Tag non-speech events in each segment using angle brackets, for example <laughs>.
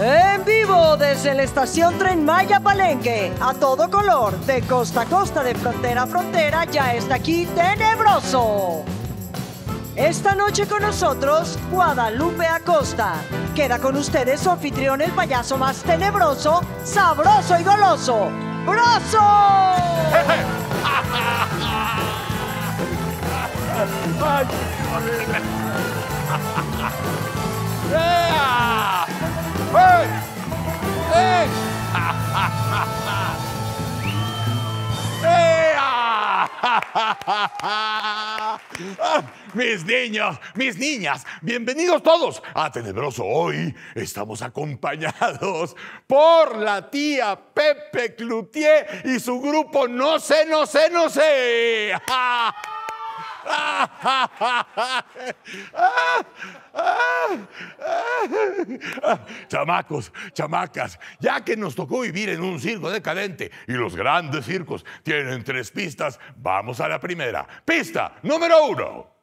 En vivo desde la estación Tren Maya Palenque, a todo color, de costa a costa, de frontera a frontera, ya está aquí Tenebroso. Esta noche con nosotros, Guadalupe Acosta. Queda con ustedes su anfitrión, el payaso más tenebroso, sabroso y goloso, ¡Broso! <laughs> <laughs> ¡Hey! ¡Hey! ¡Ja, <laughs> Mis niños, mis niñas, bienvenidos todos a Tenebroso. Hoy estamos acompañados por la tía Pepe Cloutier y su grupo No sé, no sé, no sé. ¡Ja! <laughs> ¡Ja, Chamacos, chamacas, ya que nos tocó vivir en un circo decadente y los grandes circos tienen tres pistas, vamos a la primera. Pista número uno.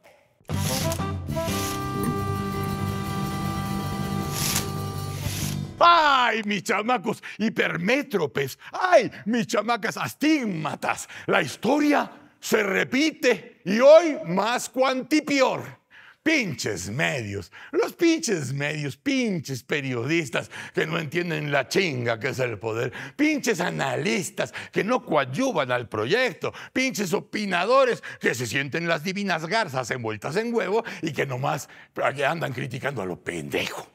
¡Ay, mis chamacos hipermétropes! ¡Ay, mis chamacas astigmatas! La historia se repite y hoy más cuantipior. Pinches medios, los pinches medios, pinches periodistas que no entienden la chinga que es el poder, pinches analistas que no coadyuvan al proyecto, pinches opinadores que se sienten las divinas garzas envueltas en huevo y que nomás andan criticando a lo pendejo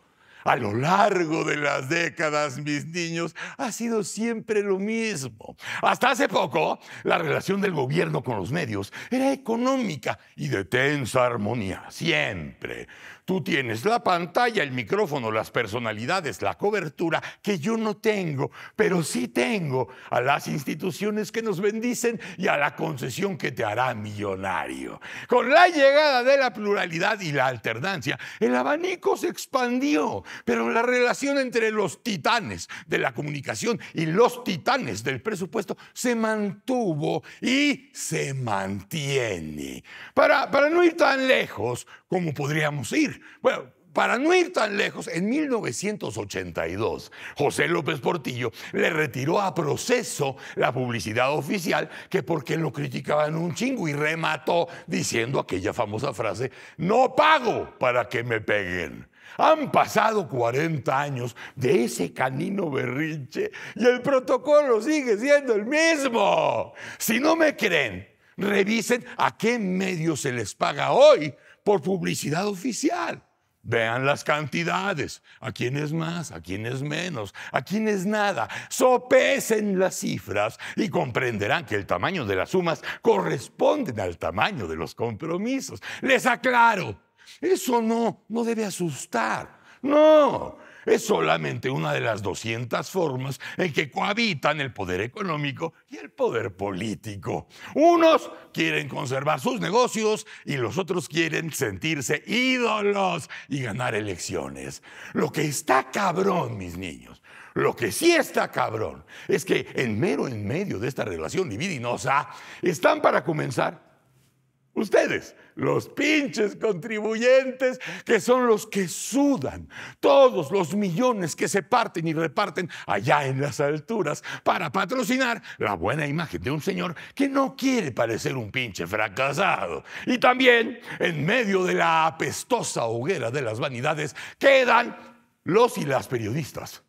a lo largo de las décadas, mis niños, ha sido siempre lo mismo. Hasta hace poco, la relación del gobierno con los medios era económica y de tensa armonía, siempre. Tú tienes la pantalla, el micrófono, las personalidades, la cobertura, que yo no tengo, pero sí tengo a las instituciones que nos bendicen y a la concesión que te hará millonario. Con la llegada de la pluralidad y la alternancia, el abanico se expandió, pero la relación entre los titanes de la comunicación y los titanes del presupuesto se mantuvo y se mantiene. Para, para no ir tan lejos como podríamos ir, bueno, para no ir tan lejos, en 1982, José López Portillo le retiró a proceso la publicidad oficial que porque lo criticaban un chingo y remató diciendo aquella famosa frase, no pago para que me peguen. Han pasado 40 años de ese canino berrinche y el protocolo sigue siendo el mismo. Si no me creen, revisen a qué medio se les paga hoy por publicidad oficial. Vean las cantidades, a quién es más, a quién es menos, a quién es nada. Sopesen las cifras y comprenderán que el tamaño de las sumas corresponde al tamaño de los compromisos. Les aclaro, eso no, no debe asustar. No, es solamente una de las 200 formas en que cohabitan el poder económico y el poder político. Unos quieren conservar sus negocios y los otros quieren sentirse ídolos y ganar elecciones. Lo que está cabrón, mis niños, lo que sí está cabrón es que en mero en medio de esta relación dividinosa están para comenzar Ustedes, los pinches contribuyentes, que son los que sudan todos los millones que se parten y reparten allá en las alturas para patrocinar la buena imagen de un señor que no quiere parecer un pinche fracasado. Y también, en medio de la apestosa hoguera de las vanidades, quedan los y las periodistas,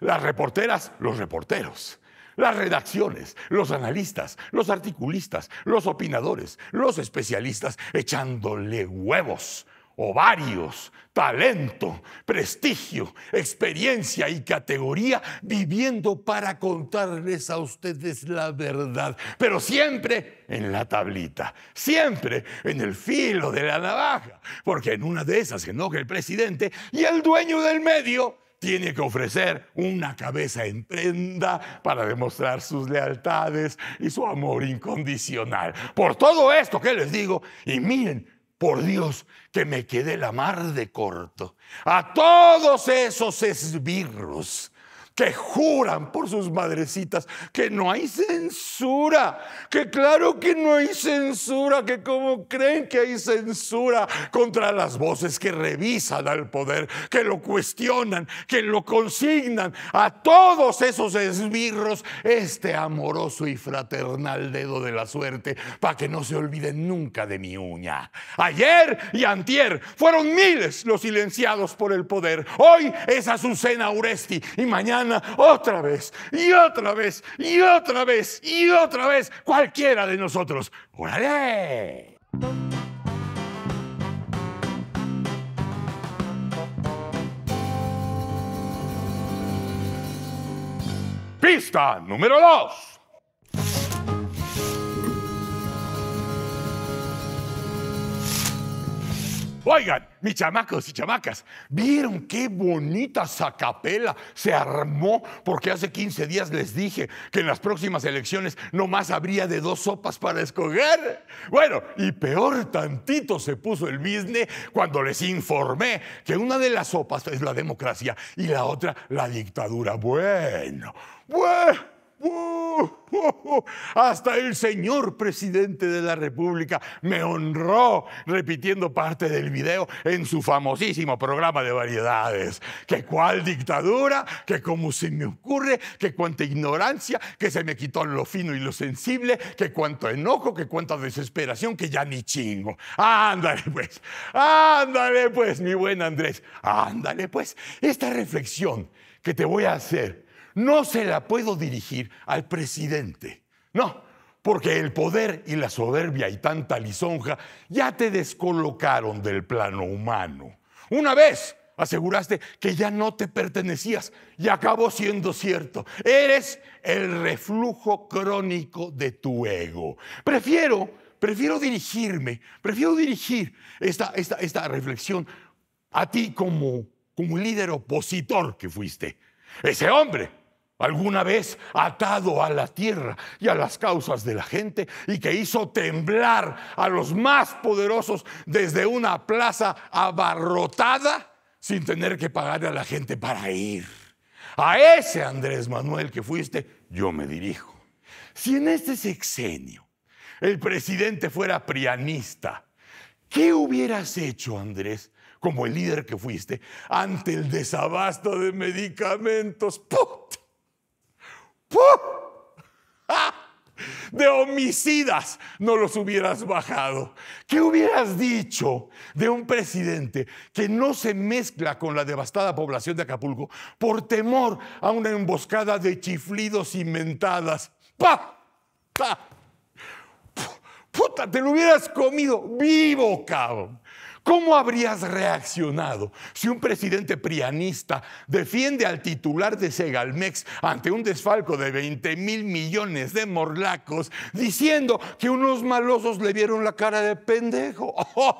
las reporteras, los reporteros las redacciones, los analistas, los articulistas, los opinadores, los especialistas, echándole huevos, ovarios, talento, prestigio, experiencia y categoría, viviendo para contarles a ustedes la verdad, pero siempre en la tablita, siempre en el filo de la navaja, porque en una de esas se enoja el presidente y el dueño del medio tiene que ofrecer una cabeza en prenda para demostrar sus lealtades y su amor incondicional. Por todo esto que les digo, y miren, por Dios, que me quedé la mar de corto. A todos esos esbirros que juran por sus madrecitas que no hay censura, que claro que no hay censura, que como creen que hay censura contra las voces que revisan al poder, que lo cuestionan, que lo consignan a todos esos esbirros, este amoroso y fraternal dedo de la suerte, para que no se olviden nunca de mi uña. Ayer y antier fueron miles los silenciados por el poder, hoy es Azucena Uresti y mañana otra vez, y otra vez, y otra vez, y otra vez, cualquiera de nosotros. ¡Órale! Pista número 2. Oigan, mis chamacos y chamacas, ¿vieron qué bonita sacapela se armó? Porque hace 15 días les dije que en las próximas elecciones no más habría de dos sopas para escoger. Bueno, y peor tantito se puso el bisne cuando les informé que una de las sopas es la democracia y la otra la dictadura. Bueno, bueno. ¡Oh! <laughs> Hasta el señor presidente de la República me honró repitiendo parte del video en su famosísimo programa de variedades. Que cuál dictadura, que cómo se me ocurre, que cuánta ignorancia, que se me quitó lo fino y lo sensible, que cuánto enojo, que cuánta desesperación, que ya ni chingo. Ándale pues, ándale pues, mi buen Andrés, ándale pues. Esta reflexión que te voy a hacer no se la puedo dirigir al presidente. No, porque el poder y la soberbia y tanta lisonja ya te descolocaron del plano humano. Una vez aseguraste que ya no te pertenecías y acabó siendo cierto. Eres el reflujo crónico de tu ego. Prefiero, prefiero dirigirme, prefiero dirigir esta, reflexión a ti como líder opositor que fuiste. Ese hombre alguna vez atado a la tierra y a las causas de la gente y que hizo temblar a los más poderosos desde una plaza abarrotada sin tener que pagar a la gente para ir. A ese Andrés Manuel que fuiste, yo me dirijo. Si en este sexenio el presidente fuera prianista, ¿qué hubieras hecho, Andrés, como el líder que fuiste, ante el desabasto de medicamentos? ¡Ah! <laughs> De homicidas no los hubieras bajado. ¿Qué hubieras dicho de un presidente que no se mezcla con la devastada población de Acapulco por temor a una emboscada de chiflidos inventadas? ¡Pa! ¡Pa! ¡Puta! Te lo hubieras comido vivo, cabrón. ¿Cómo habrías reaccionado si un presidente prianista defiende al titular de Segalmex ante un desfalco de 20 mil millones de morlacos diciendo que unos malosos le vieron la cara de pendejo? <laughs>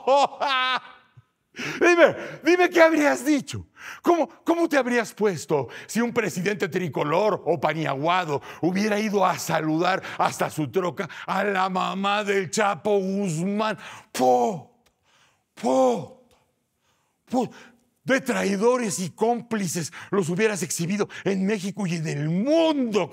Dime, dime qué habrías dicho. ¿Cómo, ¿Cómo te habrías puesto si un presidente tricolor o paniaguado hubiera ido a saludar hasta su troca a la mamá del Chapo Guzmán? ¡Po! Pô! Pô! de traidores y cómplices los hubieras exhibido en México y en el mundo,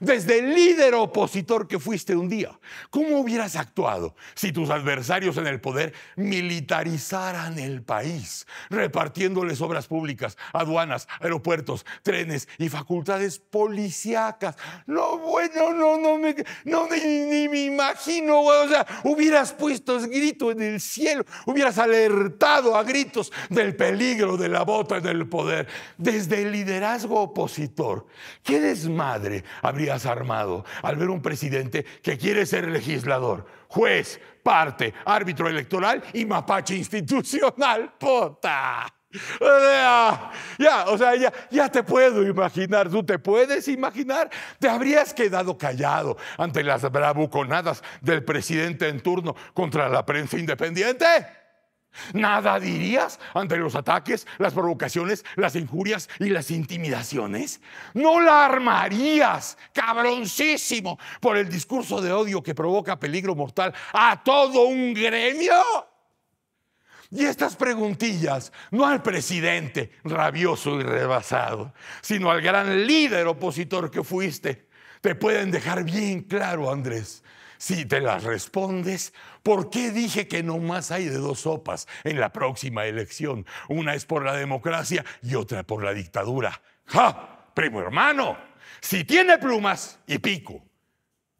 Desde el líder opositor que fuiste un día, ¿cómo hubieras actuado si tus adversarios en el poder militarizaran el país, repartiéndoles obras públicas, aduanas, aeropuertos, trenes y facultades policíacas? No, bueno, no, no me, no, ni, me imagino, o sea, hubieras puesto grito en el cielo, hubieras alertado a gritos del peligro de la bota del poder. Desde el liderazgo opositor, ¿qué desmadre habrías armado al ver un presidente que quiere ser legislador, juez, parte, árbitro electoral y mapache institucional? <laughs> ¡Pota! Ya, o sea, ya te puedo imaginar, tú te puedes imaginar, te habrías quedado callado ante las bravuconadas del presidente en turno contra la prensa independiente. ¿Nada dirías ante los ataques, las provocaciones, las injurias y las intimidaciones? ¿No la armarías, cabroncísimo, por el discurso de odio que provoca peligro mortal a todo un gremio? Y estas preguntillas, no al presidente rabioso y rebasado, sino al gran líder opositor que fuiste, te pueden dejar bien claro, Andrés, si te las respondes, ¿por qué dije que nomás hay de dos sopas en la próxima elección? Una es por la democracia y otra por la dictadura. ¡Ja! Primo hermano, si tiene plumas y pico,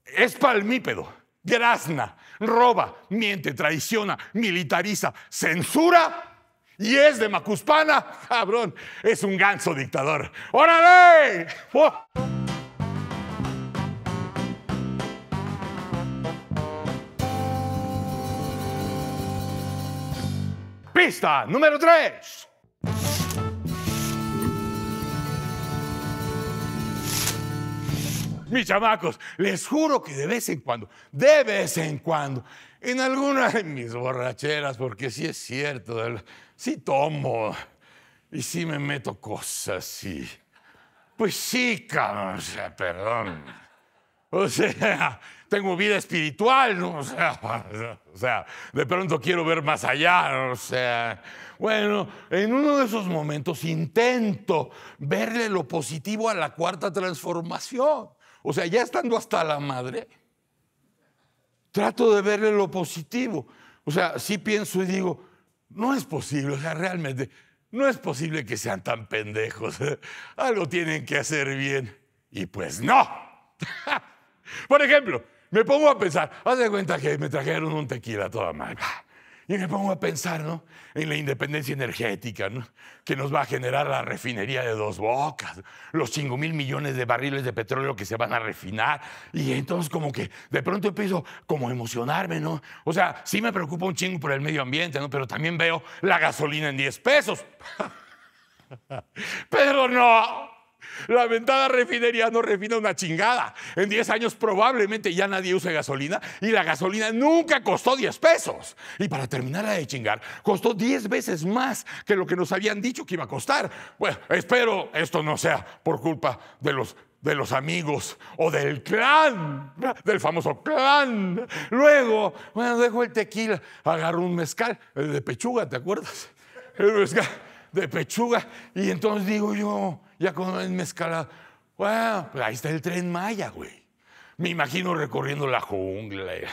es palmípedo, grasna, roba, miente, traiciona, militariza, censura y es de Macuspana, cabrón, ¡Ah, es un ganso dictador. ¡Órale! ¡Lista! número 3. Mis chamacos, les juro que de vez en cuando, de vez en cuando, en alguna de mis borracheras, porque sí es cierto, sí tomo y sí me meto cosas sí. Pues sí, cabrón, o sea, perdón. O sea, tengo vida espiritual, <laughs> O sea, de pronto quiero ver más allá, o sea, bueno, en uno de esos momentos intento verle lo positivo a la cuarta transformación. O sea, ya estando hasta la madre, trato de verle lo positivo. O sea, sí pienso y digo, no es posible, o sea, realmente, no es posible que sean tan pendejos. <laughs> Algo tienen que hacer bien. Y pues no. <laughs> Por ejemplo, me pongo a pensar, haz de cuenta que me trajeron un tequila toda madre. Y me pongo a pensar, ¿no? En la independencia energética, ¿no? Que nos va a generar la refinería de dos bocas, los 5 mil millones de barriles de petróleo que se van a refinar. Y entonces como que de pronto empiezo como a emocionarme, ¿no? O sea, sí me preocupa un chingo por el medio ambiente, ¿no? Pero también veo la gasolina en 10 pesos. <laughs> Pero no, la ventana refinería no refina una chingada. En 10 años probablemente ya nadie use gasolina y la gasolina nunca costó 10 pesos. Y para terminar de chingar, costó 10 veces más que lo que nos habían dicho que iba a costar. Bueno, espero esto no sea por culpa de los de los amigos o del clan, del famoso clan. Luego, bueno, dejo el tequila, agarro un mezcal, el de pechuga, ¿te acuerdas? El mezcal de pechuga. Y entonces digo yo, ya con en mezcalado, pues ahí está el tren Maya, güey. Me imagino recorriendo la jungla, eh,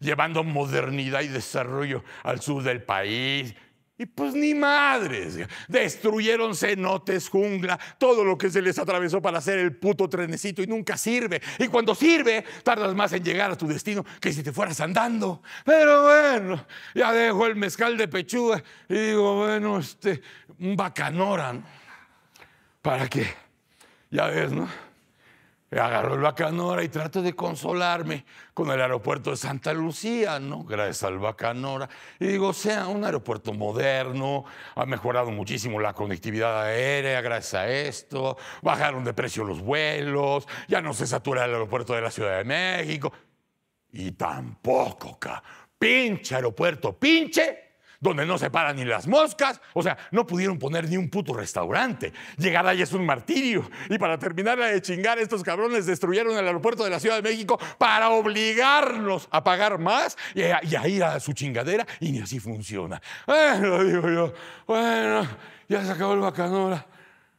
llevando modernidad y desarrollo al sur del país. Y pues ni madres. Destruyeron cenotes, jungla, todo lo que se les atravesó para hacer el puto trenecito y nunca sirve. Y cuando sirve, tardas más en llegar a tu destino que si te fueras andando. Pero bueno, ya dejo el mezcal de pechuga y digo, bueno, este, un bacanora, para que, ya ves, ¿no? Agarro el bacanora y trato de consolarme con el aeropuerto de Santa Lucía, ¿no? Gracias al bacanora. Y digo, o sea, un aeropuerto moderno, ha mejorado muchísimo la conectividad aérea gracias a esto, bajaron de precio los vuelos, ya no se satura el aeropuerto de la Ciudad de México. Y tampoco, ca. pinche aeropuerto, pinche donde no se paran ni las moscas, o sea, no pudieron poner ni un puto restaurante. Llegar ahí es un martirio. Y para terminar de chingar, estos cabrones destruyeron el aeropuerto de la Ciudad de México para obligarnos a pagar más y a, ir a su chingadera, y ni así funciona. Bueno, digo yo, bueno, ya se acabó el bacanora.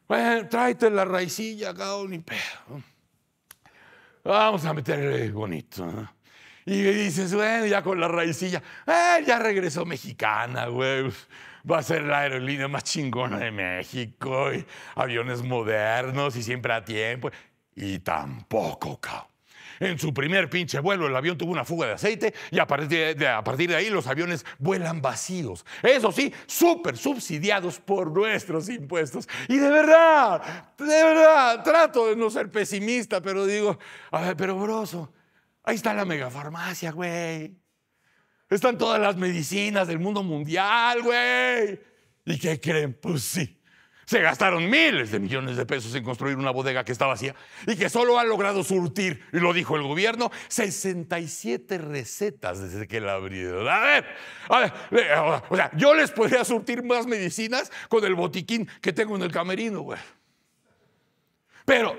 Bueno, tráete la raicilla, cabrón, ni pedo. Vamos a meterle bonito. Y dices, bueno, ya con la raicilla, eh, ya regresó mexicana, güey. Va a ser la aerolínea más chingona de México, y aviones modernos y siempre a tiempo. Y tampoco, cabrón. En su primer pinche vuelo el avión tuvo una fuga de aceite y a partir de, a partir de ahí los aviones vuelan vacíos. Eso sí, súper subsidiados por nuestros impuestos. Y de verdad, de verdad, trato de no ser pesimista, pero digo, a ver, pero broso, Ahí está la megafarmacia, güey. Están todas las medicinas del mundo mundial, güey. ¿Y qué creen? Pues sí. Se gastaron miles de millones de pesos en construir una bodega que está vacía y que solo ha logrado surtir, y lo dijo el gobierno, 67 recetas desde que la abrieron. A ver, a ver, o sea, yo les podría surtir más medicinas con el botiquín que tengo en el camerino, güey. Pero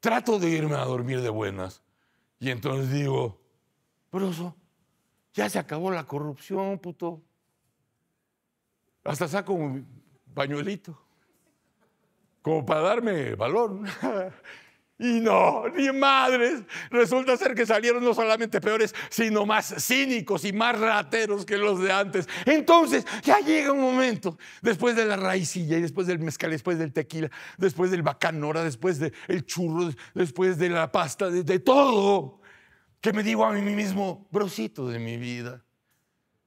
trato de irme a dormir de buenas y entonces digo, eso, ya se acabó la corrupción, puto. Hasta saco un pañuelito, como para darme valor. <laughs> Y no, ni madres. Resulta ser que salieron no solamente peores, sino más cínicos y más rateros que los de antes. Entonces, ya llega un momento, después de la raicilla y después del mezcal, después del tequila, después del bacanora, después del churro, después de la pasta, de, de todo, que me digo a mí mismo, brosito de mi vida,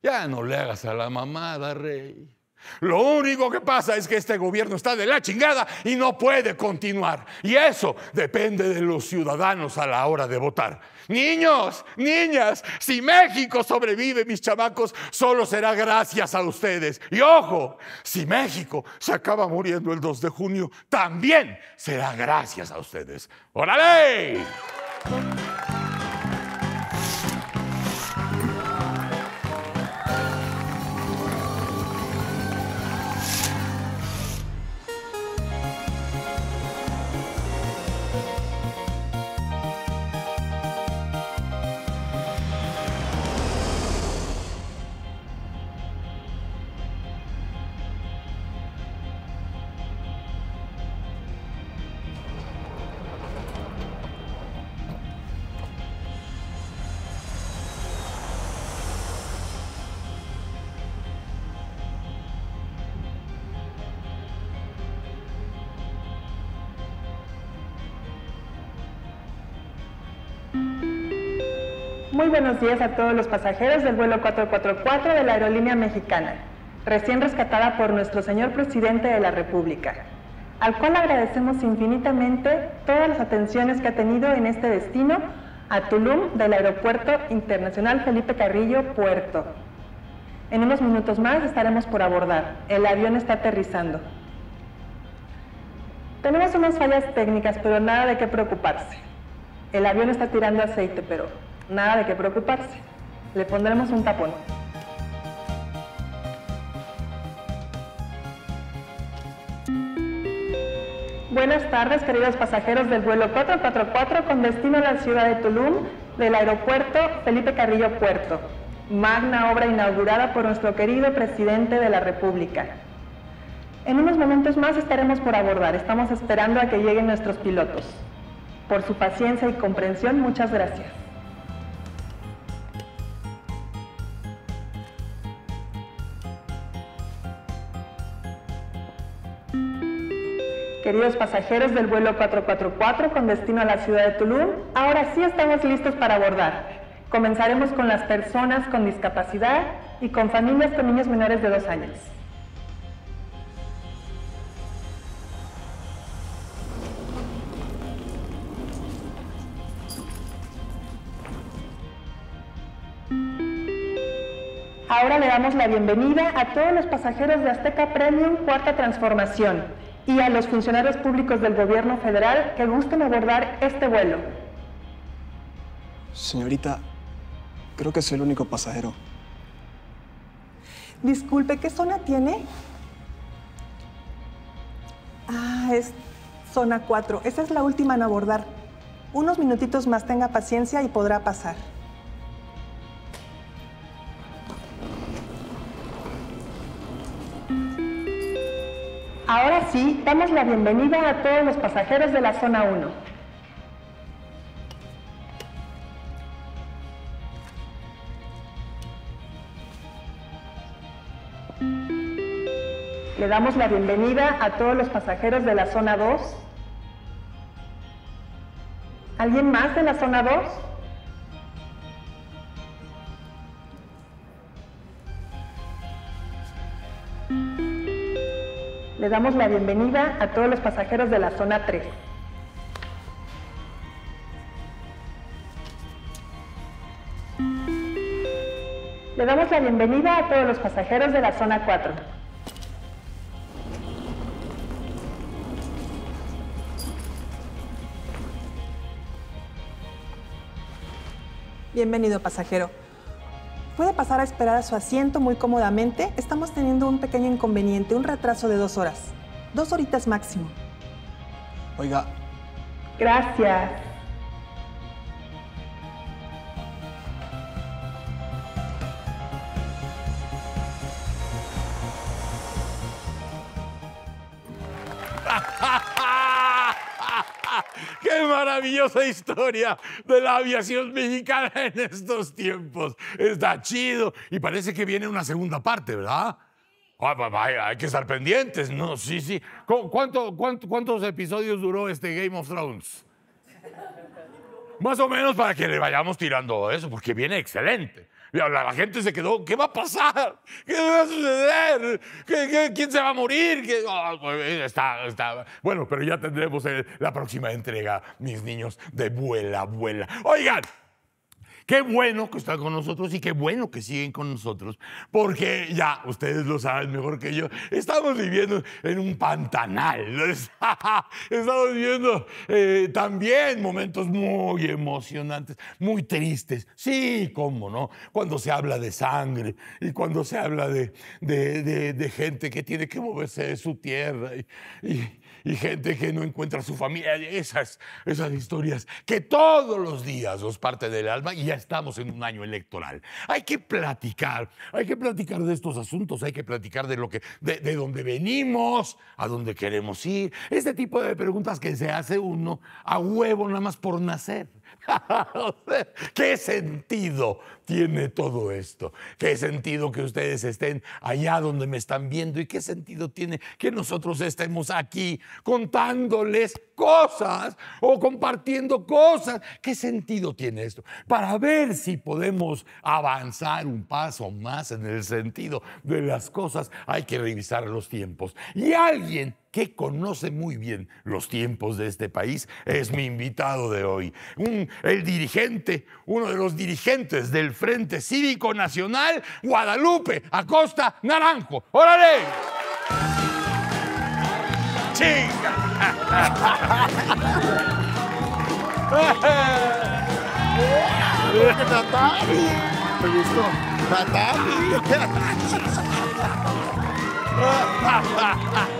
ya no le hagas a la mamada, rey. Lo único que pasa es que este gobierno está de la chingada y no puede continuar. Y eso depende de los ciudadanos a la hora de votar. Niños, niñas, si México sobrevive, mis chamacos, solo será gracias a ustedes. Y ojo, si México se acaba muriendo el 2 de junio, también será gracias a ustedes. ¡Órale! Muy buenos días a todos los pasajeros del vuelo 444 de la aerolínea mexicana, recién rescatada por nuestro señor presidente de la República, al cual agradecemos infinitamente todas las atenciones que ha tenido en este destino a Tulum del Aeropuerto Internacional Felipe Carrillo Puerto. En unos minutos más estaremos por abordar. El avión está aterrizando. Tenemos unas fallas técnicas, pero nada de qué preocuparse. El avión está tirando aceite, pero Nada de qué preocuparse. Le pondremos un tapón. Buenas tardes, queridos pasajeros del vuelo 444 con destino a la ciudad de Tulum del aeropuerto Felipe Carrillo Puerto, magna obra inaugurada por nuestro querido presidente de la República. En unos momentos más estaremos por abordar, estamos esperando a que lleguen nuestros pilotos. Por su paciencia y comprensión, muchas gracias. Queridos pasajeros del vuelo 444 con destino a la ciudad de Tulum, ahora sí estamos listos para abordar. Comenzaremos con las personas con discapacidad y con familias con niños menores de 2 años. Ahora le damos la bienvenida a todos los pasajeros de Azteca Premium Cuarta Transformación y a los funcionarios públicos del gobierno federal que gusten abordar este vuelo. Señorita, creo que soy el único pasajero. Disculpe, ¿qué zona tiene? Ah, es zona 4. Esa es la última en abordar. Unos minutitos más tenga paciencia y podrá pasar. Ahora sí, damos la bienvenida a todos los pasajeros de la zona 1. Le damos la bienvenida a todos los pasajeros de la zona 2. ¿Alguien más de la zona 2? Le damos la bienvenida a todos los pasajeros de la zona 3. Le damos la bienvenida a todos los pasajeros de la zona 4. Bienvenido pasajero. Puede pasar a esperar a su asiento muy cómodamente. Estamos teniendo un pequeño inconveniente, un retraso de dos horas. Dos horitas máximo. Oiga. Gracias. maravillosa historia de la aviación mexicana en estos tiempos. Está chido y parece que viene una segunda parte, ¿verdad? Ah, hay que estar pendientes, ¿no? Sí, sí. cuántos episodios duró este Game of Thrones? Más o menos para que le vayamos tirando eso, porque viene excelente. La, la, gente se quedó, ¿qué va a pasar? ¿Qué va a suceder? quién se va a morir? Pues, eh, está, está. Bueno, pero ya tendremos eh, la próxima entrega, mis niños, de vuela, vuela. Oigan. Qué bueno que están con nosotros y qué bueno que siguen con nosotros, porque ya ustedes lo saben mejor que yo, estamos viviendo en un pantanal, <laughs> estamos viviendo eh, también momentos muy emocionantes, muy tristes, sí, cómo no, cuando se habla de sangre y cuando se habla de, de, gente que tiene que moverse de su tierra y y gente que no encuentra su familia. Esas, esas historias que todos los días nos parte del alma y ya estamos en un año electoral. Hay que platicar, hay que platicar de estos asuntos, hay que platicar de lo que, de, de dónde venimos, a dónde queremos ir. Este tipo de preguntas que se hace uno a huevo nada más por nacer. <laughs> ¿Qué sentido tiene todo esto? ¿Qué sentido que ustedes estén allá donde me están viendo? ¿Y qué sentido tiene que nosotros estemos aquí contándoles cosas o compartiendo cosas? ¿Qué sentido tiene esto? Para ver si podemos avanzar un paso más en el sentido de las cosas, hay que revisar los tiempos. Y alguien que conoce muy bien los tiempos de este país, es mi invitado de hoy. el dirigente, uno de los dirigentes del Frente Cívico Nacional, Guadalupe Acosta Naranjo. ¡Órale! ¡Chinga!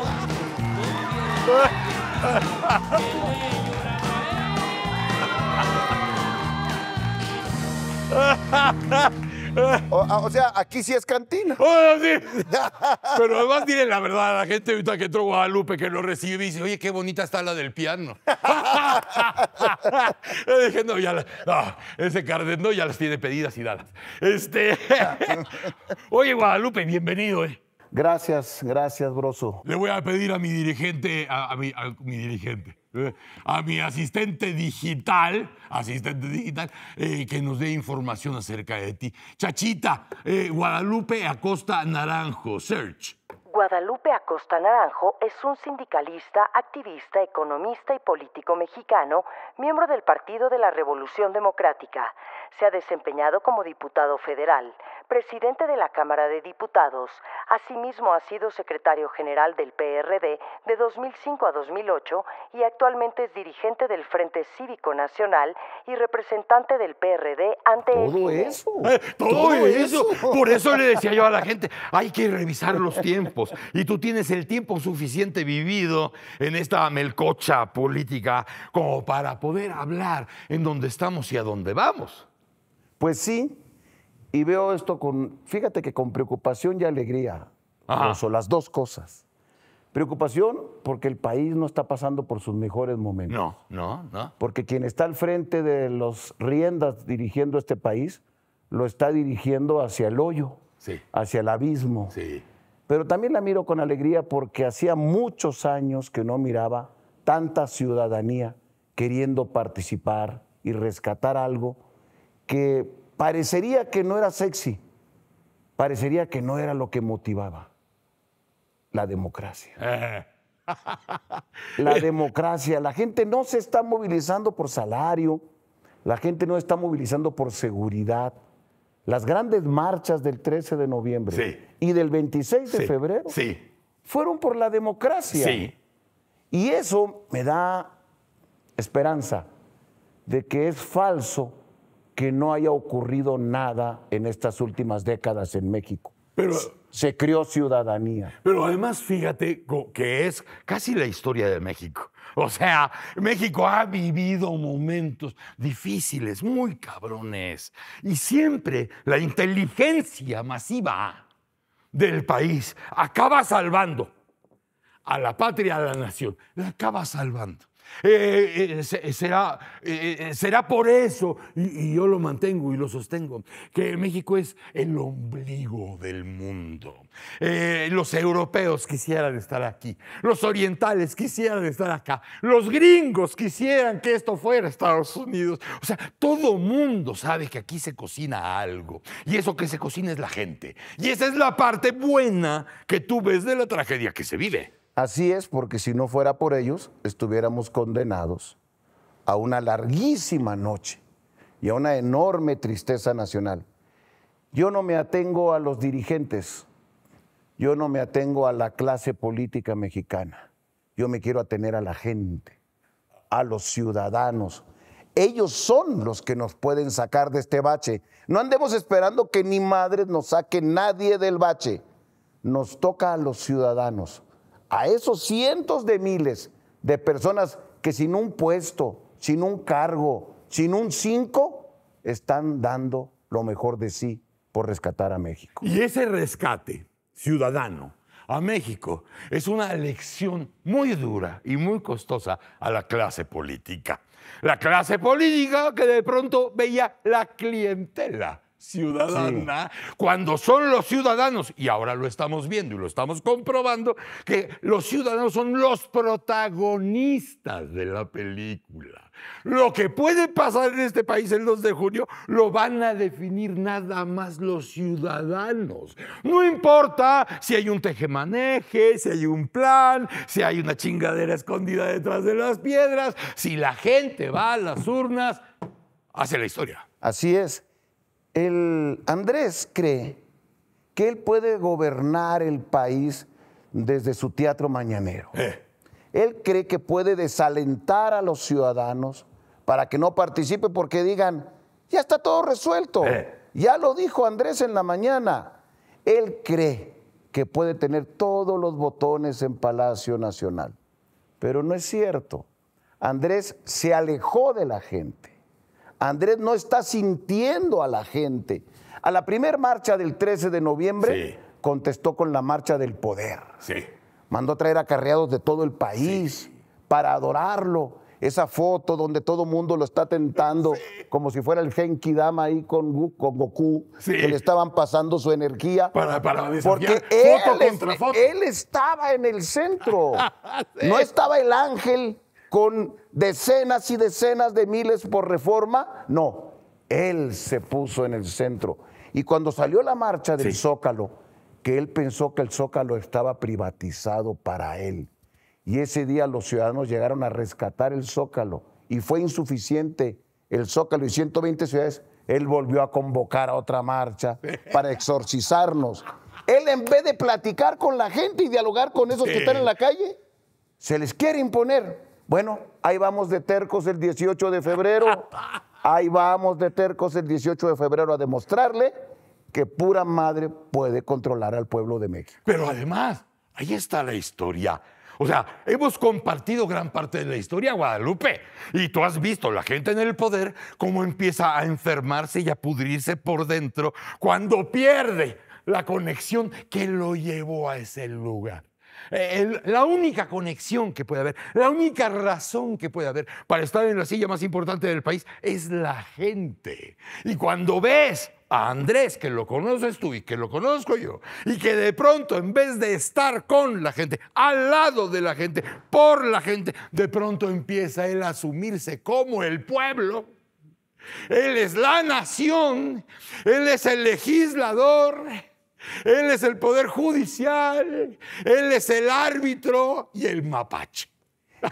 <laughs> <laughs> O, sea, aquí sí es cantina. Oh, <laughs> Pero además dile la verdad la gente ahorita que entró Guadalupe que lo recibe y dice, oye, qué bonita está la del piano. Le <laughs> dije, no, ya ese cardenal ya las tiene pedidas y dadas. Este, oye, Guadalupe, bienvenido, eh. Gracias, gracias, Broso. Le voy a pedir a mi dirigente, a, mi, dirigente, eh, a mi asistente digital, asistente digital, eh, que nos dé información acerca de ti. Chachita, eh, Guadalupe Acosta Naranjo, search. Guadalupe Acosta Naranjo es un sindicalista, activista, economista y político mexicano, miembro del Partido de la Revolución Democrática. Se ha desempeñado como diputado federal, presidente de la Cámara de Diputados. Asimismo ha sido secretario general del PRD de 2005 a 2008 y actualmente es dirigente del Frente Cívico Nacional y representante del PRD ante eh, Todo eso. ¿Todo, eso. Por eso le decía yo a la gente, hay que revisar los tiempos y tú tienes el tiempo suficiente vivido en esta melcocha política como para poder hablar en dónde estamos y a dónde vamos. Pues sí, y veo esto con, fíjate que con preocupación y alegría, son las dos cosas. Preocupación porque el país no está pasando por sus mejores momentos. No, no, no. Porque quien está al frente de los riendas dirigiendo este país lo está dirigiendo hacia el hoyo, sí. hacia el abismo. Sí pero también la miro con alegría porque hacía muchos años que no miraba tanta ciudadanía queriendo participar y rescatar algo que parecería que no era sexy, parecería que no era lo que motivaba, la democracia. <laughs> la democracia, la gente no se está movilizando por salario, la gente no está movilizando por seguridad, las grandes marchas del 13 de noviembre y del 26 de febrero fueron por la democracia. Y eso me da esperanza de que es falso que no haya ocurrido nada en estas últimas décadas en México. Pero se creó ciudadanía. Pero además, fíjate que es casi la historia de México. O sea, México ha vivido momentos difíciles, muy cabrones. Y siempre la inteligencia masiva del país acaba salvando a la patria, a la nación. La acaba salvando. Eh, eh, eh, será, por eso, y, yo lo mantengo y lo sostengo, que México es el ombligo del mundo. los europeos quisieran estar aquí, los orientales quisieran estar acá, los gringos quisieran que esto fuera Estados Unidos. O sea, todo mundo sabe que aquí se cocina algo, y eso que se cocina es la gente. Y esa es la parte buena que tú ves de la tragedia que se vive. Así es, porque si no fuera por ellos, estuviéramos condenados a una larguísima noche y a una enorme tristeza nacional. Yo no me atengo a los dirigentes, yo no me atengo a la clase política mexicana, yo me quiero atener a la gente, a los ciudadanos. Ellos son los que nos pueden sacar de este bache. No andemos esperando que ni madres nos saque nadie del bache. Nos toca a los ciudadanos a esos cientos de miles de personas que sin un puesto, sin un cargo, sin un cinco, están dando lo mejor de sí por rescatar a México. Y ese rescate ciudadano a México es una lección muy dura y muy costosa a la clase política. La clase política que de pronto veía la clientela ciudadana, cuando son los ciudadanos, y ahora lo estamos viendo y lo estamos comprobando, que los ciudadanos son los protagonistas de la película. Lo que puede pasar en este país el 2 de junio lo van a definir nada más los ciudadanos. No importa si hay un tejemaneje, si hay un plan, si hay una chingadera escondida detrás de las piedras, si la gente va a las urnas, hace la historia. Así es el Andrés cree que él puede gobernar el país desde su teatro mañanero. Eh. Él cree que puede desalentar a los ciudadanos para que no participe porque digan, ya está todo resuelto. Eh. Ya lo dijo Andrés en la mañana. Él cree que puede tener todos los botones en Palacio Nacional. Pero no es cierto. Andrés se alejó de la gente. Andrés no está sintiendo a la gente. A la primera marcha del 13 de noviembre contestó con la marcha del poder. Mandó a traer acarreados de todo el país para adorarlo. Esa foto donde todo mundo lo está tentando como si fuera el Genki Dama ahí con, Goku, que le estaban pasando su energía. Para, Porque él estaba en el centro. <laughs> no estaba el ángel con decenas y decenas de miles por reforma. No, él se puso en el centro. Y cuando salió la marcha del Zócalo, que él pensó que el Zócalo estaba privatizado para él. Y ese día los ciudadanos llegaron a rescatar el Zócalo y fue insuficiente el Zócalo y 120 ciudades. Él volvió a convocar a otra marcha para exorcizarnos. Él en vez de platicar con la gente y dialogar con esos que están en la calle, se les quiere imponer bueno, ahí vamos de tercos el 18 de febrero. <laughs> Ahí vamos de tercos el 18 de febrero a demostrarle que pura madre puede controlar al pueblo de México. Pero además, ahí está la historia. O sea, hemos compartido gran parte de la historia, Guadalupe. Y tú has visto la gente en el poder cómo empieza a enfermarse y a pudrirse por dentro cuando pierde la conexión que lo llevó a ese lugar. Eh, la única conexión que puede haber, la única razón que puede haber para estar en la silla más importante del país es la gente. Y cuando ves a Andrés, que lo conoces tú y que lo conozco yo, y que de pronto en vez de estar con la gente, al lado de la gente, por la gente, de pronto empieza él a asumirse como el pueblo. Él es la nación, Él es el legislador, él es el poder judicial, él es el árbitro y el mapache.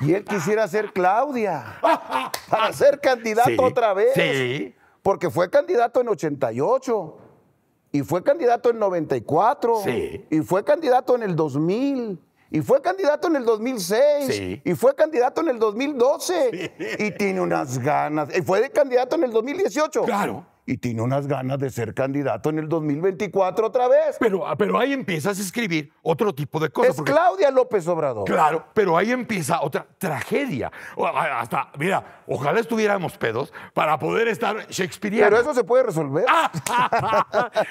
Y él quisiera ser Claudia <laughs> para ser candidato otra vez. Porque fue candidato en 88 y fue candidato en 94 y fue candidato en el 2000 y fue candidato en el 2006 y fue candidato en el 2012 y tiene unas ganas y fue de candidato en el 2018. Claro y tiene unas ganas de ser candidato en el 2024 otra vez. Pero, ah, pero ahí empiezas a escribir otro tipo de cosas. Es Claudia López Obrador. Claro, pero ahí empieza otra tragedia. Hasta, mira, ojalá estuviéramos pedos para poder estar shakespeareano Pero eso se puede resolver. Ah,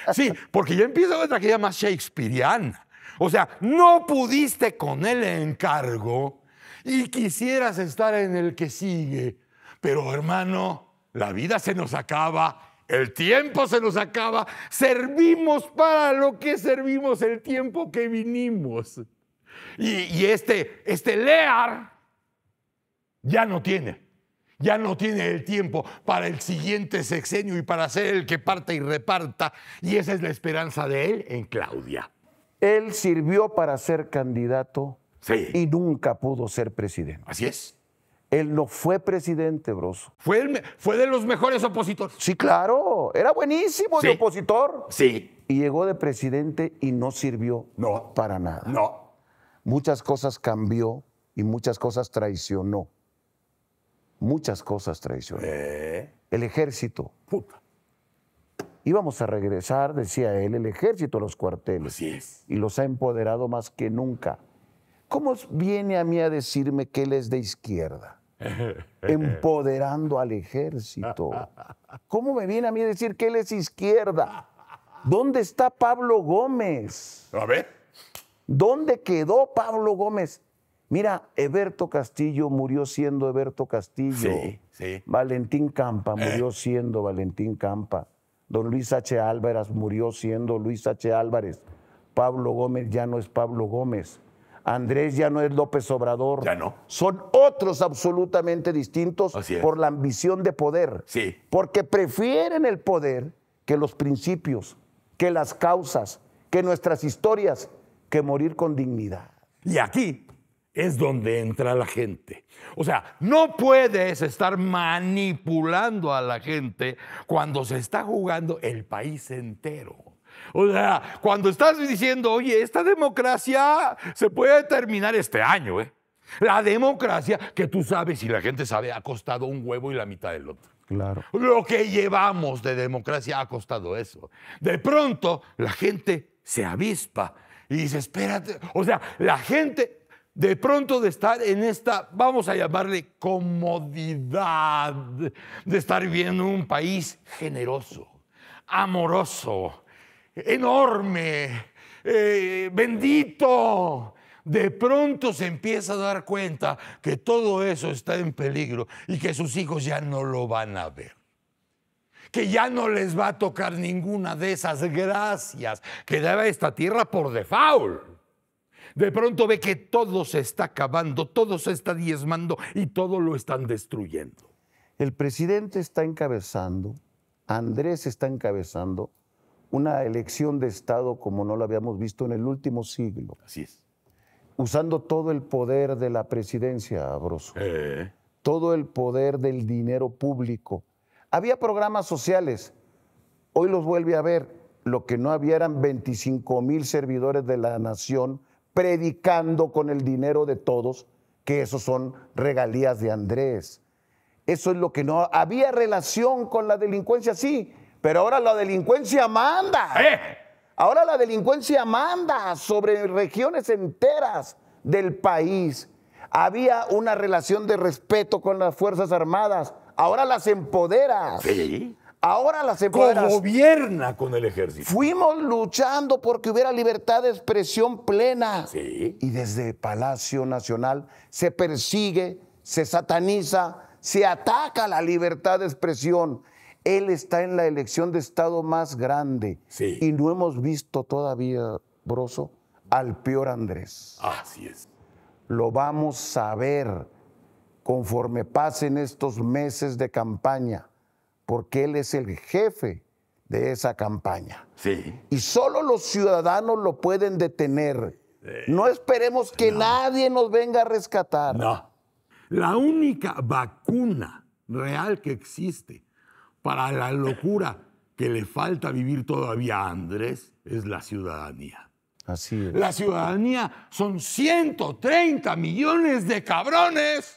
<laughs> sí, porque ya empieza una tragedia más Shakespeareana O sea, no pudiste con el encargo y quisieras estar en el que sigue. Pero hermano, la vida se nos acaba el tiempo se nos acaba. Servimos para lo que servimos el tiempo que vinimos. Y, este, este Lear ya no tiene. Ya no tiene el tiempo para el siguiente sexenio y para ser el que parta y reparta. Y esa es la esperanza de él en Claudia. Él sirvió para ser candidato y nunca pudo ser presidente. Así es. Él no fue presidente, Broso. Fue, de los mejores opositores. Sí, claro. Era buenísimo de opositor. Sí. Y llegó de presidente y no sirvió para nada. No. Muchas cosas cambió y muchas cosas traicionó. Muchas cosas traicionó. Eh. El ejército. Puta. Íbamos a regresar, decía él, el ejército los cuarteles. Y los ha empoderado más que nunca. ¿Cómo viene a mí a decirme que él es de izquierda? <laughs> empoderando al ejército. ¿Cómo me viene a mí decir que él es izquierda? ¿Dónde está Pablo Gómez? A ver. ¿Dónde quedó Pablo Gómez? Mira, Eberto Castillo murió siendo Eberto Castillo. Valentín Campa eh. murió siendo Valentín Campa. Don Luis H. Álvarez murió siendo Luis H. Álvarez. Pablo Gómez ya no es Pablo Gómez. Andrés ya no es López Obrador. Ya no. Son otros absolutamente distintos por la ambición de poder. Sí. Porque prefieren el poder que los principios, que las causas, que nuestras historias, que morir con dignidad. Y aquí es donde entra la gente. O sea, no puedes estar manipulando a la gente cuando se está jugando el país entero. O sea, cuando estás diciendo, oye, esta democracia se puede terminar este año, ¿eh? La democracia, que tú sabes y la gente sabe, ha costado un huevo y la mitad del otro. Claro. Lo que llevamos de democracia ha costado eso. De pronto, la gente se avispa y dice, espérate. O sea, la gente de pronto de estar en esta, vamos a llamarle comodidad, de estar viviendo un país generoso, amoroso, enorme, eh, bendito. De pronto se empieza a dar cuenta que todo eso está en peligro y que sus hijos ya no lo van a ver que ya no les va a tocar ninguna de esas gracias que daba esta tierra por default. De pronto ve que todo se está acabando, todo se está diezmando y todo lo están destruyendo. El presidente está encabezando, Andrés está encabezando una elección de Estado como no la habíamos visto en el último siglo. Así es. Usando todo el poder de la presidencia, Abroso. Todo el poder del dinero público. Había programas sociales, hoy los vuelve a ver. Lo que no había eran 25 mil servidores de la nación predicando con el dinero de todos, que esos son regalías de Andrés. Eso es lo que no había relación con la delincuencia, sí, pero ahora la delincuencia manda. Eh. Ahora la delincuencia manda sobre regiones enteras del país. Había una relación de respeto con las Fuerzas Armadas. Ahora las empodera. Sí. Ahora las empoderas. Gobierna con el ejército. Fuimos luchando porque hubiera libertad de expresión plena. Sí. Y desde Palacio Nacional se persigue, se sataniza, se ataca la libertad de expresión. Él está en la elección de Estado más grande. Y no hemos visto todavía, Broso, al peor Andrés. Así es. Lo vamos a ver conforme pasen estos meses de campaña, porque él es el jefe de esa campaña. Sí. Y solo los ciudadanos lo pueden detener. No esperemos que nadie nos venga a rescatar. No. La única vacuna real que existe para la locura que le falta vivir todavía a Andrés es la ciudadanía. Así es. La ciudadanía son 130 millones de cabrones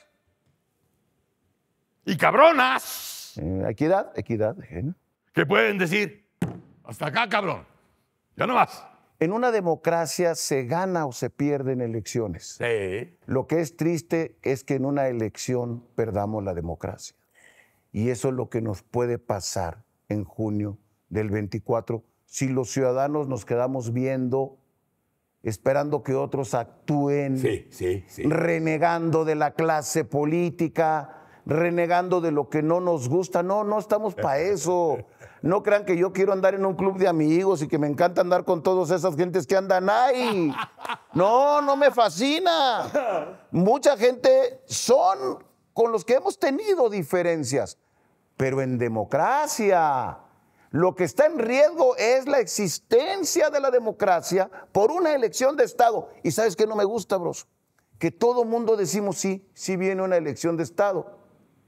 y cabronas. Eh, equidad, equidad, ¿Qué Que pueden decir, hasta acá, cabrón, ya no más. En una democracia se gana o se pierden elecciones. Sí. Lo que es triste es que en una elección perdamos la democracia. Y eso es lo que nos puede pasar en junio del 24 si los ciudadanos nos quedamos viendo, esperando que otros actúen, renegando de la clase política, renegando de lo que no nos gusta. No, no estamos para <laughs> eso. No crean que yo quiero andar en un club de amigos y que me encanta andar con todas esas gentes que andan ahí. No, no me fascina. Mucha gente son con los que hemos tenido diferencias pero en democracia, lo que está en riesgo es la existencia de la democracia por una elección de Estado. Y sabes que no me gusta, bros, que todo mundo decimos sí, sí viene una elección de Estado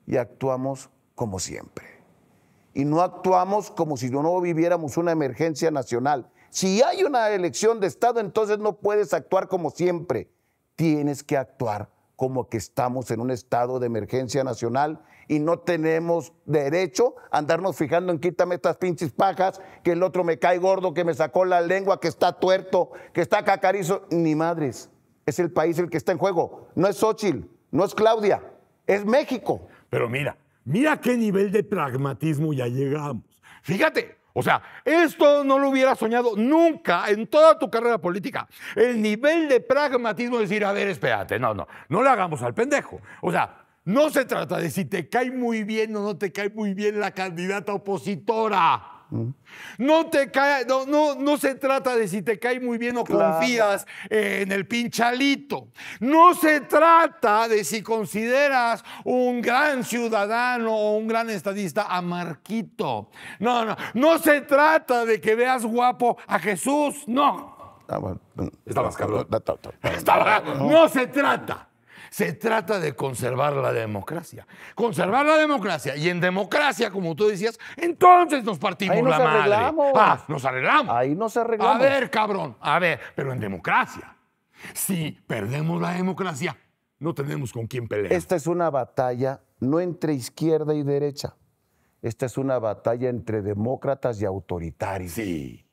y actuamos como siempre. Y no actuamos como si no viviéramos una emergencia nacional. Si hay una elección de Estado, entonces no puedes actuar como siempre. Tienes que actuar como que estamos en un estado de emergencia nacional y no tenemos derecho a andarnos fijando en quítame estas pinches pajas, que el otro me cae gordo, que me sacó la lengua, que está tuerto, que está cacarizo. Ni madres. Es el país el que está en juego. No es Xochitl, no es Claudia, es México. Pero mira, mira qué nivel de pragmatismo ya llegamos. Fíjate, o sea, esto no lo hubiera soñado nunca en toda tu carrera política. El nivel de pragmatismo de decir, a ver, espérate, no, no, no le hagamos al pendejo. O sea, no se trata de si te cae muy bien o no te cae muy bien la candidata opositora. No te no, no, se trata de si te cae muy bien o confías en el pinchalito. No se trata de si consideras un gran ciudadano o un gran estadista a Marquito. No, no. No se trata de que veas guapo a Jesús. No. cabrón. No se trata se trata de conservar la democracia. Conservar la democracia. Y en democracia, como tú decías, entonces nos partimos nos la madre. Ah, nos arreglamos. Ahí nos arreglamos. A ver, cabrón, a ver, pero en democracia. Si perdemos la democracia, no tenemos con quién pelear. Esta es una batalla no entre izquierda y derecha. Esta es una batalla entre demócratas y autoritarios. Sí.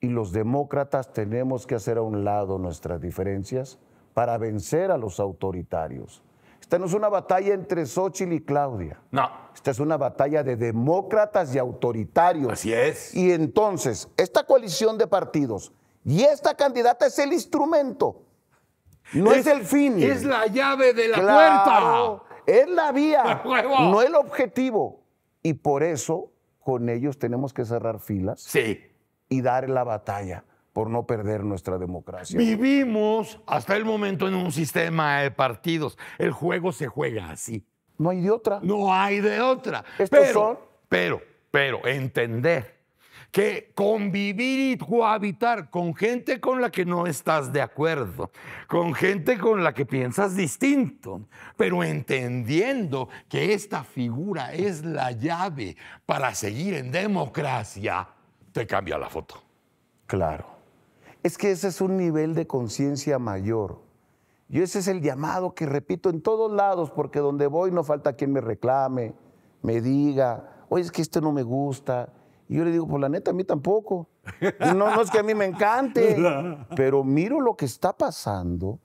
Y los demócratas tenemos que hacer a un lado nuestras diferencias para vencer a los autoritarios. Esta no es una batalla entre Xochitl y Claudia. No. Esta es una batalla de demócratas y autoritarios. Así es. Y entonces, esta coalición de partidos y esta candidata es el instrumento. No es, el fin. Es la llave de la puerta. Es la vía. <laughs> No el objetivo. Y por eso, con ellos tenemos que cerrar filas. Sí. Y dar la batalla por no perder nuestra democracia. Vivimos hasta el momento en un sistema de partidos. El juego se juega así. No hay de otra. No hay de otra. Pero, pero, pero, entender que convivir y cohabitar con gente con la que no estás de acuerdo, con gente con la que piensas distinto, pero entendiendo que esta figura es la llave para seguir en democracia, te cambia la foto. Claro. Es que ese es un nivel de conciencia mayor. Y ese es el llamado que repito en todos lados, porque donde voy no falta quien me reclame, me diga, oye, es que esto no me gusta. Y yo le digo, por pues la neta, a mí tampoco. no, no es que a mí me encante, <laughs> pero miro lo que está pasando.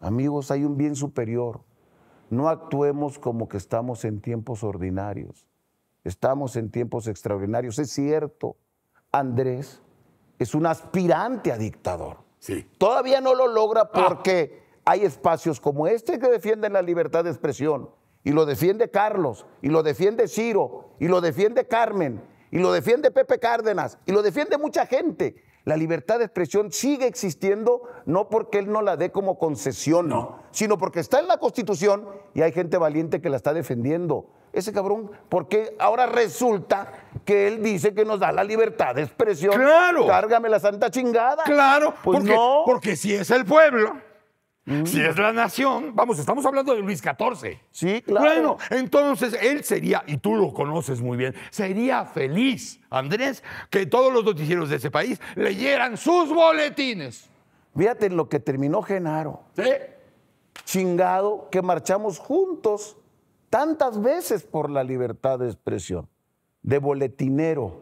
Amigos, hay un bien superior. No actuemos como que estamos en tiempos ordinarios. Estamos en tiempos extraordinarios. Es cierto, Andrés es un aspirante a dictador. Sí. Todavía no lo logra ah. porque hay espacios como este que defienden la libertad de expresión. Y lo defiende Carlos, y lo defiende Ciro, y lo defiende Carmen, y lo defiende Pepe Cárdenas, y lo defiende mucha gente. La libertad de expresión sigue existiendo no porque él no la dé como concesión, sino porque está en la Constitución y hay gente valiente que la está defendiendo. Ese cabrón, porque ahora resulta que él dice que nos da la libertad de expresión. Claro. Cárgame la santa chingada. Claro, pues porque, no. porque si es el pueblo, mm. si es la nación, vamos, estamos hablando de Luis XIV. Sí, claro. Bueno, entonces él sería, y tú lo conoces muy bien, sería feliz, Andrés, que todos los noticieros de ese país leyeran sus boletines. Fíjate en lo que terminó Genaro. Sí. Chingado que marchamos juntos tantas veces por la libertad de expresión de boletinero,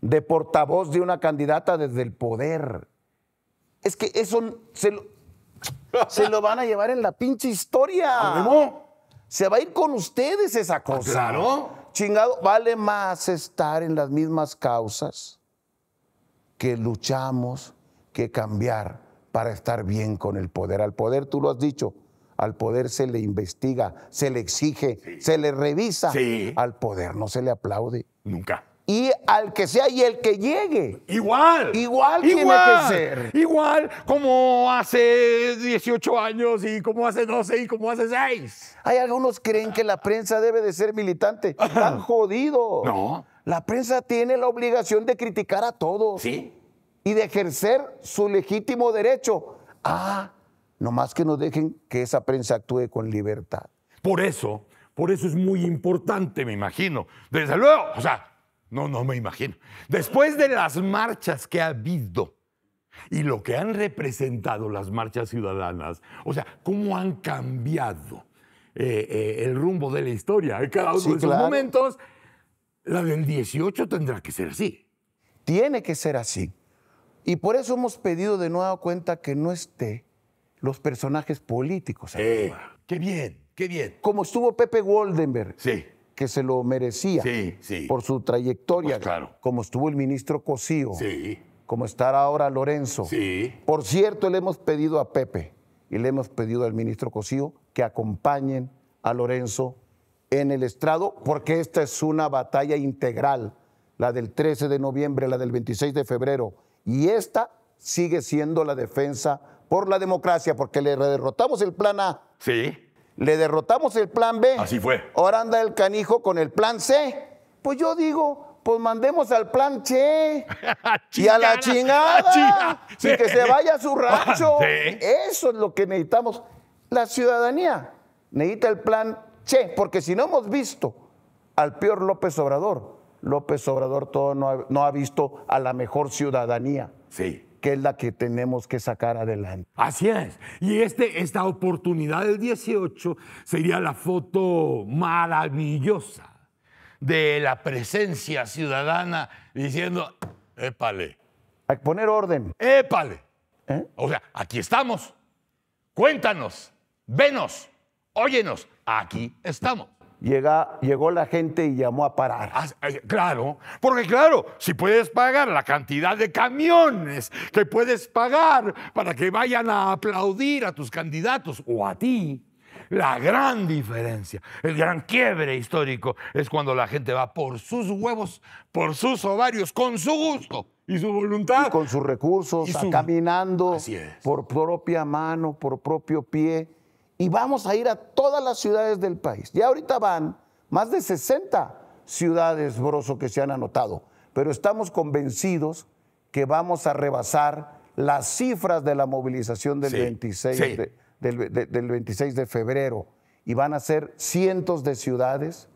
de portavoz de una candidata desde el poder. Es que eso se lo, van a llevar en la pinche historia. Se va a ir con ustedes esa cosa. Ah, claro. Chingado, vale más estar en las mismas causas que luchamos que cambiar para estar bien con el poder. Al poder, tú lo has dicho, al poder se le investiga, se le exige, se le revisa. Sí. Al poder no se le aplaude. Nunca. Y al que sea y el que llegue. Igual. Igual, tiene que ser. Igual como hace 18 años y como hace 12 y como hace 6. Hay algunos creen que la prensa debe de ser militante. <laughs> Están jodido. No. La prensa tiene la obligación de criticar a todos. Sí. Y de ejercer su legítimo derecho. a... Ah, no más que nos dejen que esa prensa actúe con libertad. Por eso, por eso es muy importante, me imagino. Desde luego, o sea, no, no me imagino. Después de las marchas que ha habido y lo que han representado las marchas ciudadanas, o sea, cómo han cambiado eh, eh, el rumbo de la historia en cada uno de esos momentos, la del 18 tendrá que ser así. Tiene que ser así. Y por eso hemos pedido de nueva cuenta que no esté los personajes políticos. ¡Qué bien! ¡Qué bien! Como estuvo Pepe Goldenberg. Sí. Que se lo merecía. Por su trayectoria. Pues claro. Como estuvo el ministro Cosío. Sí. Como estará ahora Lorenzo. Por cierto, le hemos pedido a Pepe y le hemos pedido al ministro Cosío que acompañen a Lorenzo en el estrado, porque esta es una batalla integral, la del 13 de noviembre, la del 26 de febrero, y esta sigue siendo la defensa por la democracia, porque le derrotamos el plan A. Sí. Le derrotamos el plan B. Así fue. Ahora anda el canijo con el plan C. Pues yo digo, pues mandemos al plan Che. <laughs> y a la chingada. que se vaya a su <laughs> ah, rancho. Eso es lo que necesitamos. La ciudadanía necesita el plan Che, porque si no hemos visto al peor López Obrador, López Obrador todo no ha visto a la mejor ciudadanía. Sí que es la que tenemos que sacar adelante. Así es. Y este, esta oportunidad del 18 sería la foto maravillosa de la presencia ciudadana diciendo, épale. que poner orden. Épale. ¿Eh? O sea, aquí estamos. Cuéntanos, venos, óyenos, aquí estamos llegó la gente y llamó a parar. Ah, eh, claro, porque claro, si puedes pagar la cantidad de camiones que puedes pagar para que vayan a aplaudir a tus candidatos o a ti, la gran diferencia, el gran quiebre histórico es cuando la gente va por sus huevos, por sus ovarios, con su gusto y su voluntad. con sus recursos, caminando por propia mano, por propio pie y vamos a ir a todas las ciudades del país. Ya ahorita van más de 60 ciudades, Broso, que se han anotado, pero estamos convencidos que vamos a rebasar las cifras de la movilización del, 26, De, febrero y van a ser cientos de ciudades,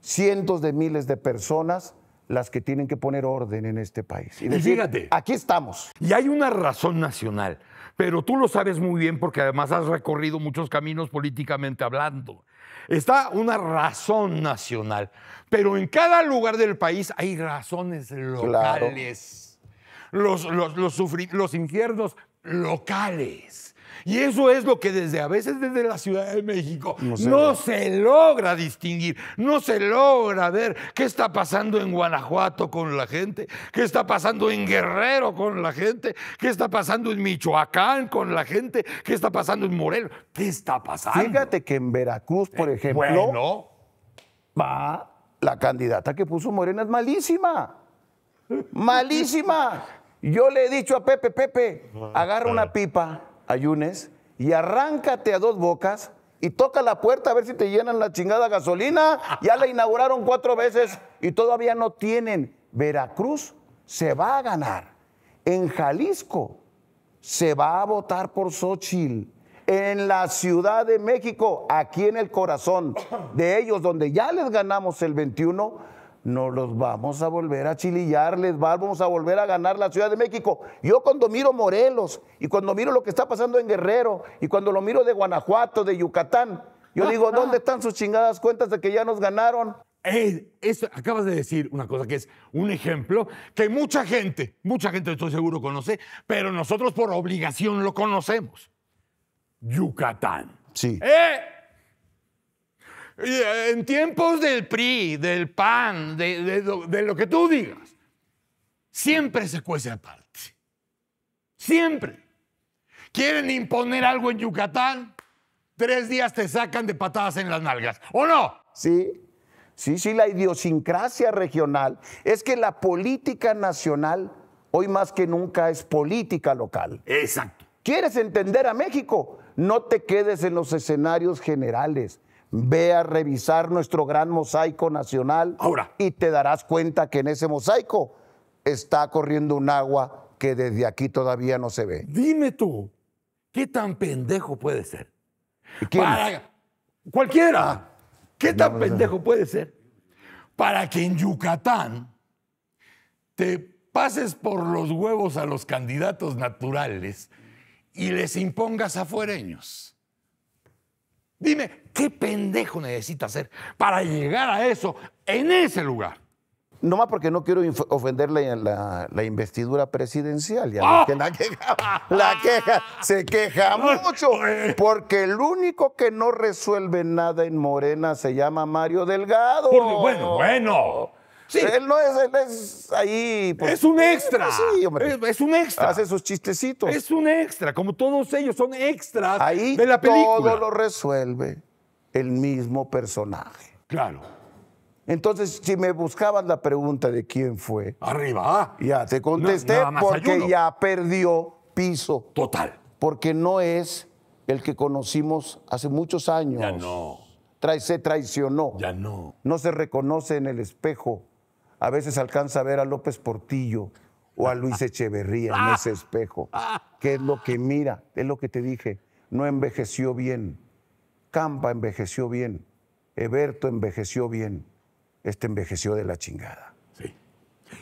cientos de miles de personas las que tienen que poner orden en este país. Y, y fíjate, aquí estamos. Y hay una razón nacional pero tú lo sabes muy bien porque además has recorrido muchos caminos políticamente hablando. Está una razón nacional, pero en cada lugar del país hay razones locales. Los, los, los infiernos locales. Y eso es lo que desde a veces desde la Ciudad de México no se, logra distinguir, no se logra ver qué está pasando en Guanajuato con la gente, qué está pasando en Guerrero con la gente, qué está pasando en Michoacán con la gente, qué está pasando en Morelos, qué está pasando. Fíjate que en Veracruz, por eh, ejemplo, va la candidata que puso Morena es malísima. Malísima. Yo le he dicho a Pepe, Pepe, ah, agarra una pipa ayunes y arráncate a dos bocas y toca la puerta a ver si te llenan la chingada gasolina. Ya la inauguraron cuatro veces y todavía no tienen. Veracruz se va a ganar. En Jalisco se va a votar por Xochitl. En la Ciudad de México, aquí en el corazón de ellos, donde ya les ganamos el 21, no los vamos a volver a chilillar, les vamos a volver a ganar la Ciudad de México. Yo cuando miro Morelos y cuando miro lo que está pasando en Guerrero y cuando lo miro de Guanajuato, de Yucatán, yo digo, <laughs> ¿dónde están sus chingadas cuentas de que ya nos ganaron? Eh, eso acabas de decir una cosa que es un ejemplo que mucha gente, mucha gente estoy seguro conoce, pero nosotros por obligación lo conocemos. Yucatán. Sí. ¿Eh? Eh, en tiempos del PRI, del PAN, de, lo que tú digas, siempre se cuece aparte. Siempre. Quieren imponer algo en Yucatán, tres días te sacan de patadas en las nalgas, ¿o no? Sí, sí, sí, la idiosincrasia regional es que la política nacional hoy más que nunca es política local. Exacto. ¿Quieres entender a México? No te quedes en los escenarios generales. Ve a revisar nuestro gran mosaico nacional y te darás cuenta que en ese mosaico está corriendo un agua que desde aquí todavía no se ve. Dime tú, ¿qué tan pendejo puede ser? ¿Quién? Cualquiera. ¿Qué tan pendejo puede ser? Para que en Yucatán te pases por los huevos a los candidatos naturales y les impongas a fuereños. Dime, ¿qué pendejo necesita hacer para llegar a eso en ese lugar? No más porque no quiero ofenderle la, la, investidura presidencial. Ya ah. la, queja, la queja se queja <laughs> mucho. Porque el único que no resuelve nada en Morena se llama Mario Delgado. bueno, bueno. Él no es, él es ahí. es un extra. sí, hombre. Es, un extra. Hace sus chistecitos. Es un extra, como todos ellos son extras ahí de la película. Todo lo resuelve el mismo personaje. Claro. Entonces, si me buscabas la pregunta de quién fue. Arriba. Ya te contesté porque ya perdió piso. Total. Porque no es el que conocimos hace muchos años. Ya no. se traicionó. Ya no. No se reconoce en el espejo a veces alcanza a ver a López Portillo o a Luis Echeverría en ese espejo. ¿Qué es lo que mira? Es lo que te dije. No envejeció bien. Campa envejeció bien. Eberto envejeció bien. Este envejeció de la chingada. Sí.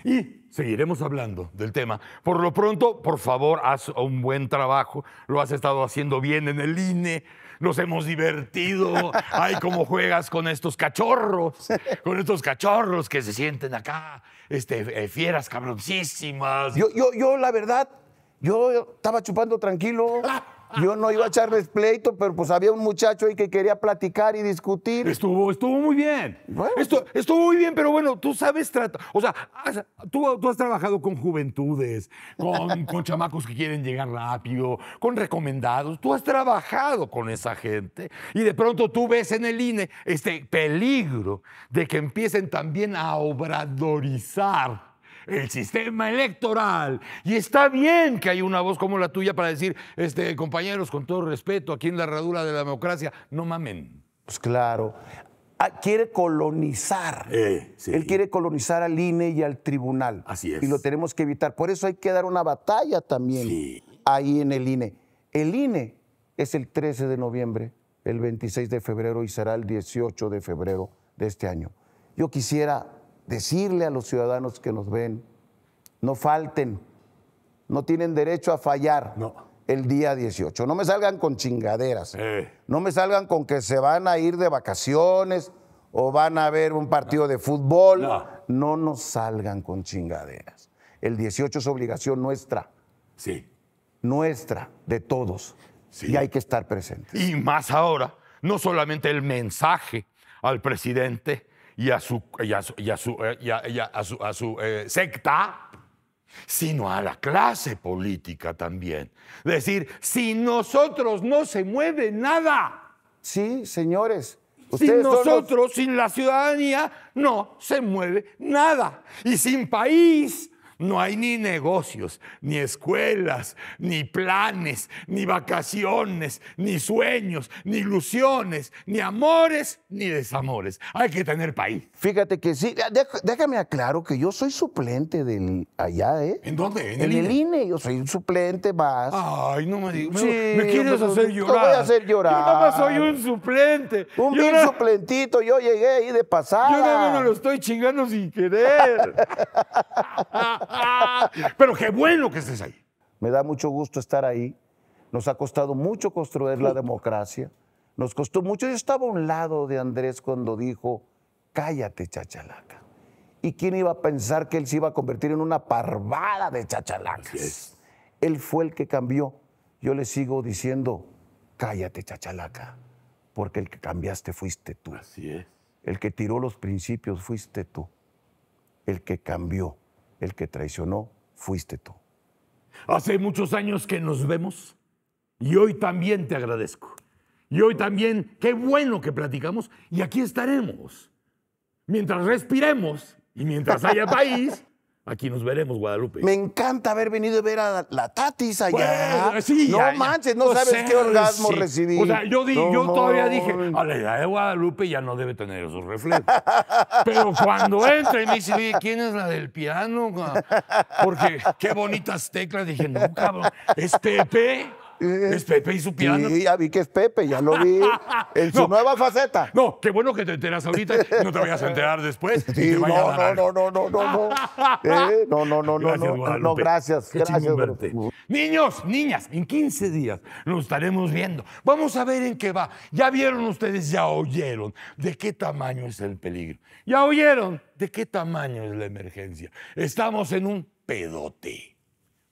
Y seguiremos hablando del tema. Por lo pronto, por favor, haz un buen trabajo. Lo has estado haciendo bien en el INE nos hemos divertido. Ay, cómo juegas con estos cachorros, con estos cachorros que se sienten acá, este, eh, fieras cabroncísimas. Yo, yo, yo, la verdad, yo estaba chupando tranquilo. Ah. Yo no iba a echarles pleito, pero pues había un muchacho ahí que quería platicar y discutir. Estuvo, estuvo muy bien. Pues estuvo, muy bien, pero bueno, tú sabes tratar. O sea, tú, has trabajado con juventudes, con, <laughs> con chamacos que quieren llegar rápido, con recomendados. Tú has trabajado con esa gente y de pronto tú ves en el INE este peligro de que empiecen también a obradorizar el sistema electoral. Y está bien que hay una voz como la tuya para decir, este, compañeros, con todo respeto, aquí en la herradura de la democracia, no mamen. Pues claro. Ah, quiere colonizar. Eh, Él quiere colonizar al INE y al tribunal. Así es. Y lo tenemos que evitar. Por eso hay que dar una batalla también ahí en el INE. El INE es el 13 de noviembre, el 26 de febrero y será el 18 de febrero de este año. Yo quisiera decirle a los ciudadanos que nos ven, no falten, no tienen derecho a fallar. el día 18. No me salgan con chingaderas. Eh. No me salgan con que se van a ir de vacaciones o van a ver un partido de fútbol. No. no. nos salgan con chingaderas. El 18 es obligación nuestra. Sí. Nuestra, de todos. Sí. Y hay que estar presentes. Y más ahora, no solamente el mensaje al presidente, y a su, a su, eh, secta, sino a la clase política también. Decir, si nosotros no se mueve nada. Sí, señores. Sin nosotros, sin la ciudadanía, no se mueve nada. Y sin país, no hay ni negocios, ni escuelas, ni planes, ni vacaciones, ni sueños, ni ilusiones, ni amores, ni desamores. Hay que tener país. Fíjate que sí, déjame aclaro que yo soy suplente de allá, ¿eh? ¿En dónde? En, el, INE? yo soy un suplente más. Ay, no me digas. me, quieres hacer llorar. Te voy a hacer llorar. Yo nada soy un suplente. Un bien suplentito, yo llegué ahí de pasada. Yo no lo estoy chingando sin querer. <laughs> <laughs> Pero qué bueno que estés ahí. Me da mucho gusto estar ahí. Nos ha costado mucho construir la democracia. Nos costó mucho. Yo estaba a un lado de Andrés cuando dijo, cállate, chachalaca. ¿Y quién iba a pensar que él se iba a convertir en una parvada de chachalacas? Él fue el que cambió. Yo le sigo diciendo, cállate, chachalaca, porque el que cambiaste fuiste tú. Así es. El que tiró los principios fuiste tú. El que cambió. El que traicionó fuiste tú. Hace muchos años que nos vemos y hoy también te agradezco. Y hoy también, qué bueno que platicamos y aquí estaremos. Mientras respiremos y mientras haya país, <laughs> Aquí nos veremos, Guadalupe. Me encanta haber venido a ver a la, Tatis allá. no manches, no sabes qué orgasmo recibí. O sea, yo, yo todavía dije, a la edad de Guadalupe ya no debe tener esos reflejos. Pero cuando entra y me dice, ¿quién es la del piano? Porque qué bonitas teclas. Dije, no, cabrón, es Pepe. Eh, es Pepe y su piano. Sí, ya vi que es Pepe, ya lo vi <laughs> en su nueva faceta. No, qué bueno que te enteras ahorita no te vayas a enterar después. no, no, no, no, no, no, no. no, no, no, no, no, gracias, gracias. Niños, niñas, en 15 días lo estaremos viendo. Vamos a ver en qué va. Ya vieron ustedes, ya oyeron de qué tamaño es el peligro. Ya oyeron de qué tamaño es la emergencia. Estamos en un pedote.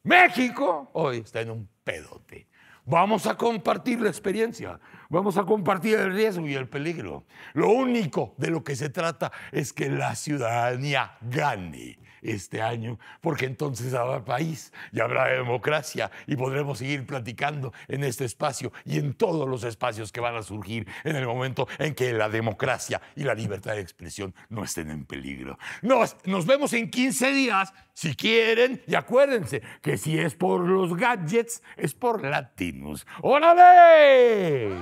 México hoy está en un pedote. Vamos a compartir la experiencia, vamos a compartir el riesgo y el peligro. Lo único de lo que se trata es que la ciudadanía gane este año, porque entonces habrá país y habrá democracia y podremos seguir platicando en este espacio y en todos los espacios que van a surgir en el momento en que la democracia y la libertad de expresión no estén en peligro. Nos, nos vemos en 15 días, si quieren, y acuérdense que si es por los gadgets, es por Latinos. ¡Órale!